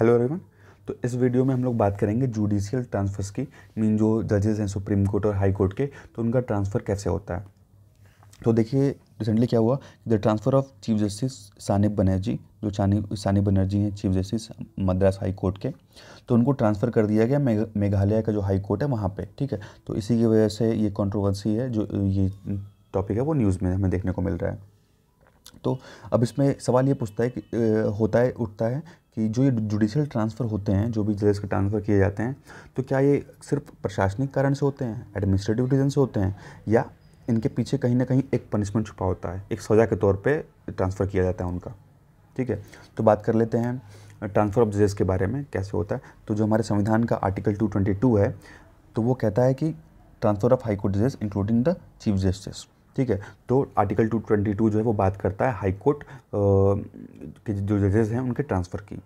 Hello everyone तो इस video में हम लोग बात करेंगे जुडिशियल ट्रांसफ़र्स की मीन जो जजेस हैं सुप्रीम कोर्ट और हाई कोर्ट के तो उनका ट्रांसफ़र कैसे होता है तो देखिए रिसेंटली क्या हुआ the transfer of chief justice Sanib Banerjee जो सानिब सानिब बनर्जी हैं chief justice Madras high court के तो उनको ट्रांसफ़र कर दिया गया मेघालय का जो हाई कोर्ट है वहाँ पे ठीक है तो इसी की वजह से ये कंट्रोवर्सी है जो ये टॉपिक है वो न्यूज़ में हमें देखने को मिल रहा है तो अब इसमें सवाल ये पूछता है कि होता है उठता है कि जो ये जुडिशियल ट्रांसफ़र होते हैं जो भी जजेस के ट्रांसफ़र किए जाते हैं तो क्या ये सिर्फ प्रशासनिक कारण से होते हैं एडमिनिस्ट्रेटिव रीज़न से होते हैं या इनके पीछे कहीं ना कहीं एक पनिशमेंट छुपा होता है एक सज़ा के तौर पे ट्रांसफ़र किया जाता है उनका ठीक है तो बात कर लेते हैं ट्रांसफ़र ऑफ जजेस के बारे में कैसे होता है तो जो हमारे संविधान का आर्टिकल टू है तो वो कहता है कि ट्रांसफ़र ऑफ हाई कोर्ट जजेस इंक्लूडिंग द चीफ जस्टिस ठीक है तो आर्टिकल 222 जो है वो बात करता है हाई कोर्ट के जो जजेस हैं उनके ट्रांसफ़र की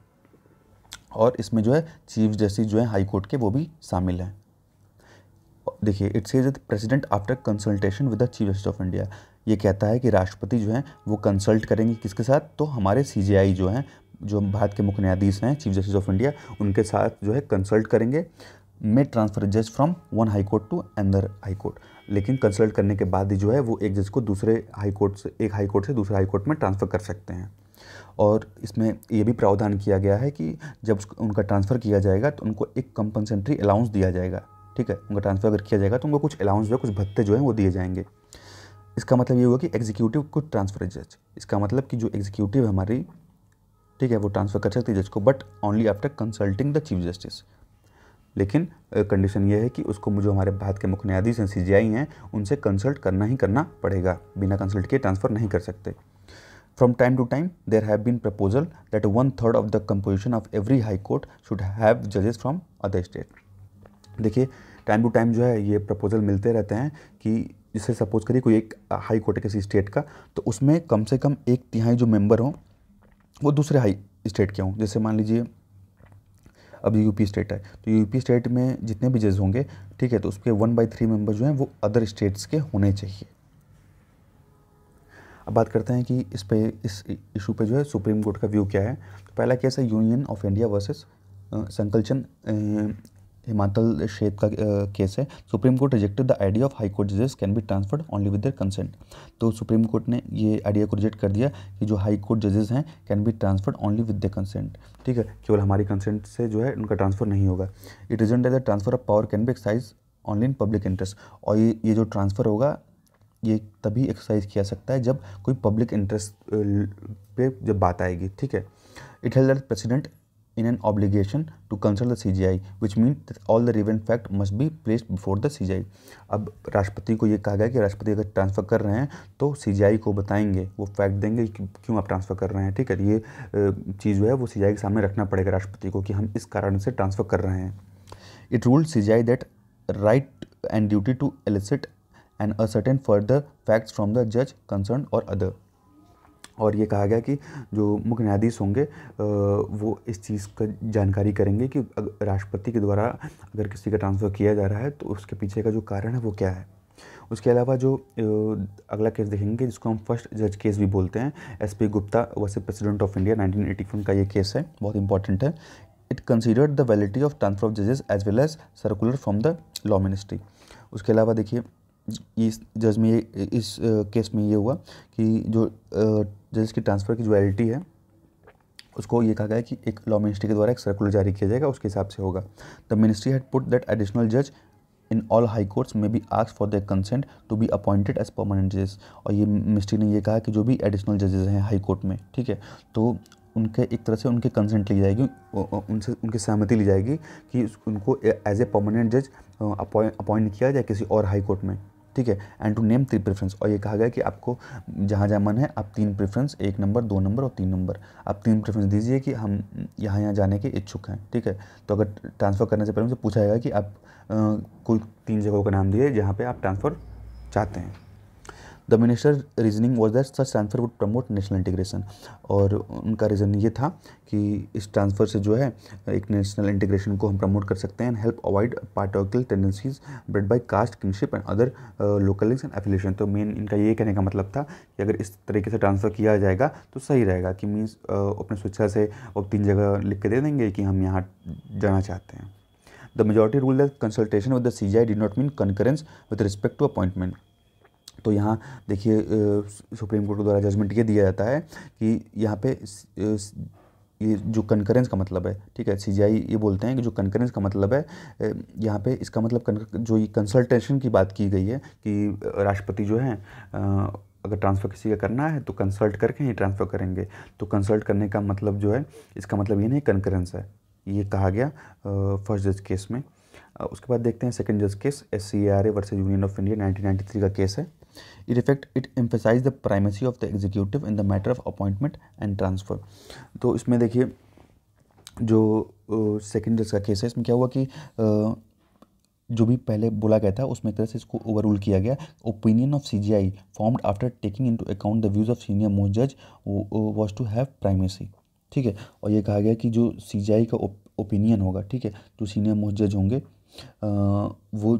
और इसमें जो है चीफ जस्टिस जो है हाई कोर्ट के वो भी शामिल हैं देखिए is the president after consultation with the chief justice of India ये कहता है कि राष्ट्रपति जो है वो कंसल्ट करेंगे किसके साथ तो हमारे सी जो हैं जो भारत के मुख्य न्यायाधीश हैं चीफ जस्टिस ऑफ इंडिया उनके साथ जो है कंसल्ट करेंगे में ट्रांसफर जज from one high court to another high court लेकिन कंसल्ट करने के बाद ही जो है वो एक जज को दूसरे हाई कोर्ट से एक हाई कोर्ट से दूसरे हाई कोर्ट में ट्रांसफ़र कर सकते हैं और इसमें ये भी प्रावधान किया गया है कि जब उनका ट्रांसफ़र किया जाएगा तो उनको एक कंपनसेंट्री अलाउंस दिया जाएगा ठीक है उनका ट्रांसफ़र अगर किया जाएगा तो उनको कुछ अलाउंस जो है कुछ भत्ते जो हैं वो दिए जाएंगे इसका मतलब ये हुआ कि एग्जीक्यूटिव को ट्रांसफ़र जज इसका मतलब कि जो एग्जीक्यूटिव हमारी ठीक है वो ट्रांसफ़र कर सकती है जज को but only after consulting the chief justice लेकिन कंडीशन ये है कि उसको मुझे हमारे भारत के मुख्य न्यायाधीश हैं सी हैं उनसे कंसल्ट करना ही करना पड़ेगा बिना कंसल्ट किए ट्रांसफ़र नहीं कर सकते from time to time there have been proposal that one third of the composition of every high court should have जजेस फ्रॉम अदर स्टेट देखिए टाइम टू टाइम जो है ये प्रपोजल मिलते रहते हैं कि जैसे सपोज करिए कोई एक हाई कोर्ट है किसी स्टेट का तो उसमें कम से कम एक तिहाई जो मेंबर हों वो दूसरे हाई स्टेट के हों जैसे मान लीजिए अब ये यूपी स्टेट है तो यूपी स्टेट में जितने भी जज होंगे ठीक है तो उसके वन बाई थ्री मेंबर जो हैं वो अदर स्टेट्स के होने चाहिए अब बात करते हैं कि इस पे इस इशू पे जो है सुप्रीम कोर्ट का व्यू क्या है तो पहला केस है union of India versus Sankalchan Himachal क्षेत्र का केस है supreme court rejected the idea of high court जजेस can be transferred only with their consent तो सुप्रीम कोर्ट ने ये आइडिया को रिजेक्ट कर दिया कि जो हाई कोर्ट जजेस हैं can be transferred only with their consent ठीक है केवल हमारी कंसेंट से जो है उनका ट्रांसफर नहीं होगा it regent as the transfer of power can be एक्साइज ऑनली इन पब्लिक इंटरेस्ट और ये ये जो ट्रांसफ़र होगा ये तभी एक्सरसाइज किया सकता है जब कोई पब्लिक इंटरेस्ट पे जब बात आएगी ठीक है it held that president in an obligation to consult the CGI, which means that all the relevant fact must be placed before the CGI. अब राष्ट्रपति को ये कहा गया कि राष्ट्रपति अगर ट्रांसफ़र कर रहे हैं तो CGI को बताएंगे वो फैक्ट देंगे कि क्यों आप ट्रांसफ़र कर रहे हैं ठीक है ये चीज़ जो है वो CGI के सामने रखना पड़ेगा राष्ट्रपति को कि हम इस कारण से ट्रांसफ़र कर रहे हैं it rule C G I that right and duty to elicit and ascertain further facts from the जज कंसर्न और अदर और ये कहा गया कि जो मुख्य न्यायाधीश होंगे वो इस चीज़ का जानकारी करेंगे कि राष्ट्रपति के द्वारा अगर किसी का ट्रांसफ़र किया जा रहा है तो उसके पीछे का जो कारण है वो क्या है उसके अलावा जो अगला केस देखेंगे जिसको हम फर्स्ट जज केस भी बोलते हैं एस पी गुप्ता वैसे प्रेसिडेंट ऑफ इंडिया 1981 का ये केस है बहुत इंपॉर्टेंट है it considered the validity of transfer of जजेस as well as circular from the law ministry उसके अलावा देखिए इस जज में ये इस केस में ये हुआ कि जो जज की ट्रांसफ़र की जो एलिटी है उसको ये कहा गया कि एक लॉ मिनिस्ट्री के द्वारा एक सर्कुलर जारी किया जाएगा उसके हिसाब से होगा the ministry had put that additional जज इन ऑल हाई कोर्ट्स में be ask for the consent to be appointed as permanent जजेस और ये मिनिस्ट्री ने ये कहा कि जो भी एडिशनल जजेस हैं हाई कोर्ट में ठीक है तो उनके एक तरह से उनके कंसेंट ली जाएगी उनसे उनकी सहमति ली जाएगी कि उनको एज ए परमानेंट जज अपॉइंट किया जाए किसी और हाई कोर्ट में ठीक है and to name three preference और ये कहा गया कि आपको जहाँ जहाँ मन है आप तीन प्रेफरेंस एक नंबर दो नंबर और तीन नंबर आप तीन प्रेफरेंस दीजिए कि हम यहाँ यहाँ जाने के इच्छुक हैं ठीक है तो अगर ट्रांसफ़र करने से पहले मुझे पूछा जाएगा कि आप कोई तीन जगहों का नाम दिए जहाँ पर आप ट्रांसफ़र चाहते हैं the minister reasoning was that such transfer would promote national integration और उनका रीज़न ये था कि इस ट्रांसफ़र से जो है एक नेशनल इंटीग्रेशन को हम प्रमोट कर सकते हैं and help avoid particle tendencies bred by caste kinship and other local links and affiliation तो मेन इनका ये कहने का मतलब था कि अगर इस तरीके से ट्रांसफ़र किया जाएगा तो सही रहेगा कि मीन्स uh, अपने स्वेच्छा से और तीन जगह लिख के दे देंगे कि हम यहाँ जाना चाहते हैं rule that consultation with the C G I did not mean concurrence with respect to appointment तो यहाँ देखिए सुप्रीम कोर्ट द्वारा जजमेंट ये दिया जाता है कि यहाँ पे ये जो कंकरेंस का मतलब है ठीक है सी ये बोलते हैं कि जो कंकरेंस का मतलब है यहाँ पे इसका मतलब जो ये कंसल्टेशन की बात की गई है कि राष्ट्रपति जो है अगर ट्रांसफ़र किसी का करना है तो कंसल्ट करके ही ट्रांसफ़र करेंगे तो कंसल्ट करने का मतलब जो है इसका मतलब ये नहीं कंकरेंस है ये कहा गया फर्स्ट जज केस में उसके बाद देखते हैं सेकेंड जज case S C R A versus union of India 1993 का केस है it effect it emphasize the primacy of the executive in the matter of appointment and transfer तो इसमें देखिए जो सेकेंड uh, का केस है इसमें क्या हुआ कि uh, जो भी पहले बोला गया था उसमें एक तरह से इसको ओवरऑल किया गया opinion of C G I formed after taking into account the views of senior most जज वॉज टू हैव प्राइमेसी ठीक है और ये कहा गया कि जो सी जी आई का ओपिनियन होगा ठीक है जो सीनियर मोस्ट जज होंगे वो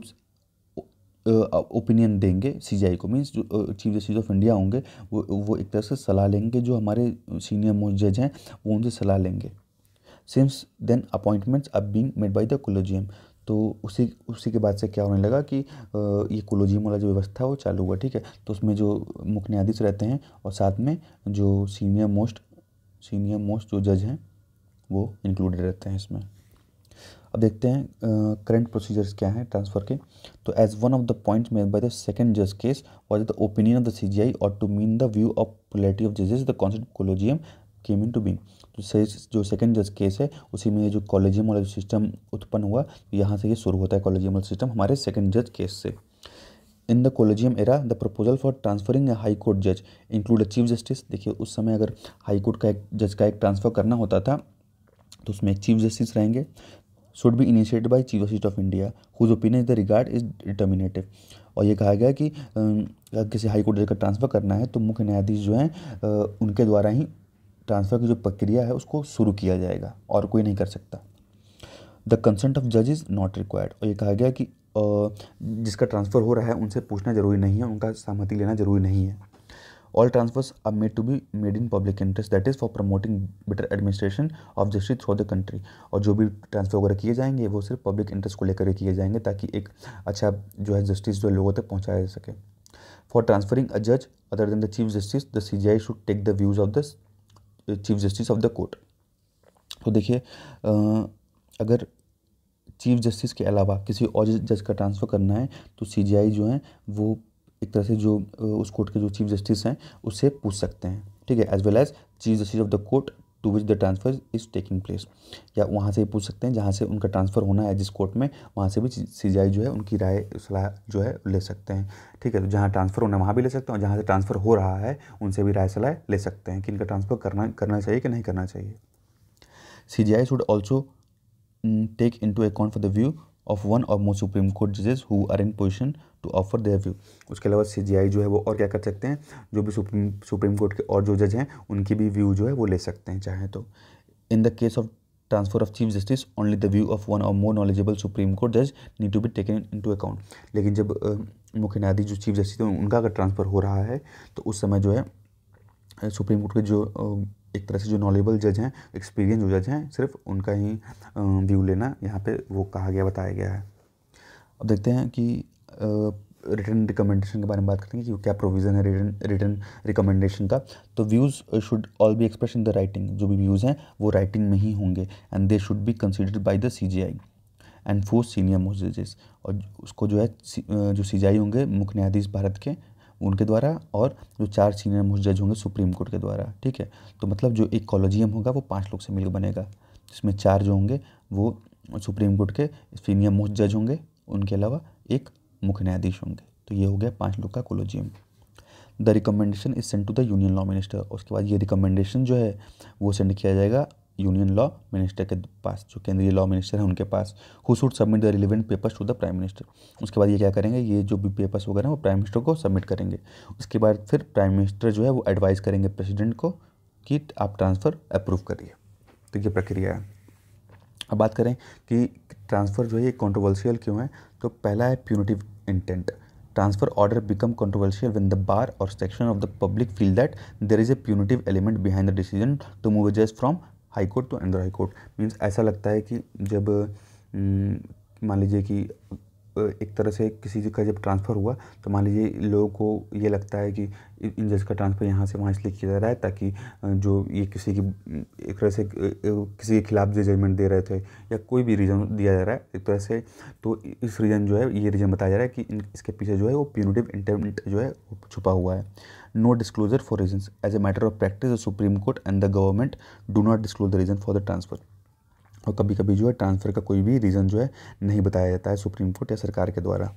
ओपिनियन देंगे सीजीआई को मीन्स जो चीफ जस्टिस ऑफ इंडिया होंगे वो वो एक तरह से सलाह लेंगे जो हमारे सीनियर मोस्ट जज हैं वो उनसे सलाह लेंगे सिम्स देन अपॉइंटमेंट्स अब being made by the collegium तो उसी उसी के बाद से क्या होने लगा कि ये कोलोजियम वाला जो व्यवस्था है वो चालू हुआ ठीक है तो उसमें जो मुख्य न्यायाधीश रहते हैं और साथ में जो सीनियर मोस्ट सीनियर मोस्ट जो जज हैं वो इंक्लूडेड रहते हैं इसमें अब देखते हैं करंट प्रोसीजर्स क्या है ट्रांसफर के तो as one of the points made by the second जज case was the opinion of the C G I और to mean the view of polity of जजेस the concept collegium came into being जो second जज case है उसी में जो collegium वाला सिस्टम उत्पन्न हुआ यहाँ से ये शुरू होता है कॉलेजियम वाला सिस्टम हमारे सेकंड जज केस से in the collegium era the proposal for transferring a high court जज इंक्लूड चीफ जस्टिस देखिए उस समय अगर हाई कोर्ट का एक जज का एक ट्रांसफ़र करना होता था तो उसमें एक चीफ जस्टिस रहेंगे should be initiate by chief justice of India whose opinion the regard is determinative और ये कहा गया कि अगर किसी हाई कोर्ट जज का ट्रांसफ़र करना है तो मुख्य न्यायाधीश जो हैं उनके द्वारा ही ट्रांसफ़र की जो प्रक्रिया है उसको शुरू किया जाएगा और कोई नहीं कर सकता द कंसेंट ऑफ जज इज़ नॉट रिक्वायर्ड और ये कहा गया कि जिसका ट्रांसफ़र हो रहा है उनसे पूछना ज़रूरी नहीं है उनका सहमति लेना ज़रूरी नहीं है all transfers are made to be made in public interest that is for promoting better administration of justice throughout the country और जो भी ट्रांसफर वगैरह किए जाएंगे वो सिर्फ पब्लिक इंटरेस्ट को लेकर ही किए जाएंगे ताकि एक अच्छा जो है जस्टिस जो लोगों तक पहुँचाया जा सके फॉर ट्रांसफरिंग अ जज other than the chief justice the C G I should take the views of the chief justice of the court तो देखिए अगर चीफ जस्टिस के अलावा किसी और जज का ट्रांसफ़र करना है तो सी जी आई जो है वो एक तरह से जो उस कोर्ट के जो चीफ जस्टिस हैं उससे पूछ सकते हैं ठीक है as well as chief justice of the court to which the transfer is taking place या वहाँ से भी पूछ सकते हैं जहाँ से उनका ट्रांसफ़र होना है जिस कोर्ट में वहाँ से भी सी जो है उनकी राय सलाह जो है ले सकते हैं ठीक है तो जहाँ ट्रांसफ़र होना है वहाँ भी ले सकते हैं और जहाँ से ट्रांसफ़र हो रहा है उनसे भी राय सलाह ले सकते हैं कि इनका ट्रांसफ़र करना करना चाहिए कि नहीं करना चाहिए C G I should also take into account for the view of one or more supreme court जजेस who are in position to offer their view उसके अलावा सी जो है वो और क्या कर सकते हैं जो भी सुप्रीम सुप्रीम कोर्ट के और जो जज हैं उनकी भी व्यू जो है वो ले सकते हैं चाहें तो in the case of transfer of chief justice only the view of one or more knowledgeable supreme court जज need to be taken into account लेकिन जब मुख्य न्यायाधीश जो चीफ जस्टिस हैं उनका अगर ट्रांसफ़र हो रहा है तो उस समय जो है सुप्रीम कोर्ट के जो एक तरह से जो नॉलेबल जज हैं एक्सपीरियंस जो जज हैं सिर्फ उनका ही व्यू लेना यहाँ पे वो कहा गया बताया गया है अब देखते हैं कि रिटर्न रिकमेंडेशन के बारे में बात करेंगे कि क्या प्रोविज़न है रिटर्न रिटर्न रिकमेंडेशन का तो views should all be express in the writing जो भी व्यूज़ हैं वो राइटिंग में ही होंगे and they should be considered by the C G I and four senior most जजेस और उसको जो है जो सी जी आई होंगे मुख्य न्यायाधीश भारत के उनके द्वारा और जो चार सीनियर मोस्ट जज होंगे सुप्रीम कोर्ट के द्वारा ठीक है तो मतलब जो एक कॉलोजियम होगा वो पाँच लोग से मिलकर बनेगा जिसमें चार जो होंगे वो सुप्रीम कोर्ट के सीनियर मोस्ट जज होंगे उनके अलावा एक मुख्य न्यायाधीश होंगे तो ये हो गया पाँच लोग का collegium the recommendation is send to the union law minister उसके बाद ये रिकमेंडेशन जो है वो सेंड किया जाएगा यूनियन लॉ मिनिस्टर के पास जो केंद्रीय लॉ मिनिस्टर है उनके पास who should submit the relevant papers to the prime minister उसके बाद ये क्या करेंगे ये जो भी पेपर्स वगैरह हैं वो प्राइम मिनिस्टर को सबमिट करेंगे उसके बाद फिर प्राइम मिनिस्टर जो है वो एडवाइस करेंगे प्रेसिडेंट को कि आप ट्रांसफ़र अप्रूव करिए तो ये प्रक्रिया है अब बात करें कि ट्रांसफ़र जो है ये कॉन्ट्रोवर्शियल क्यों है तो पहला है punitive intent transfer order become controversial when the bar और section of the public feel that there is a punitive element behind the decision to move just from high court to Indore high court means ऐसा लगता है कि जब मान लीजिए कि एक तरह से किसी का जब ट्रांसफ़र हुआ तो मान लीजिए लोगों को ये लगता है कि इन जज का ट्रांसफ़र यहाँ से वहाँ इसलिए किया जा रहा है ताकि जो ये किसी की एक तरह से किसी के खिलाफ जो जजमेंट दे रहे थे या कोई भी रीज़न दिया जा रहा है एक तरह से तो इस रीज़न जो है ये रीज़न बताया जा रहा है कि इसके पीछे जो है वो प्यूनिटिव इंटेंट जो है छुपा हुआ है no disclosure for reason as a matter of practice supreme court and the government do not disclose the reason for the transfer और कभी कभी जो है ट्रांसफ़र का कोई भी रीज़न जो है नहीं बताया जाता है सुप्रीम कोर्ट या सरकार के द्वारा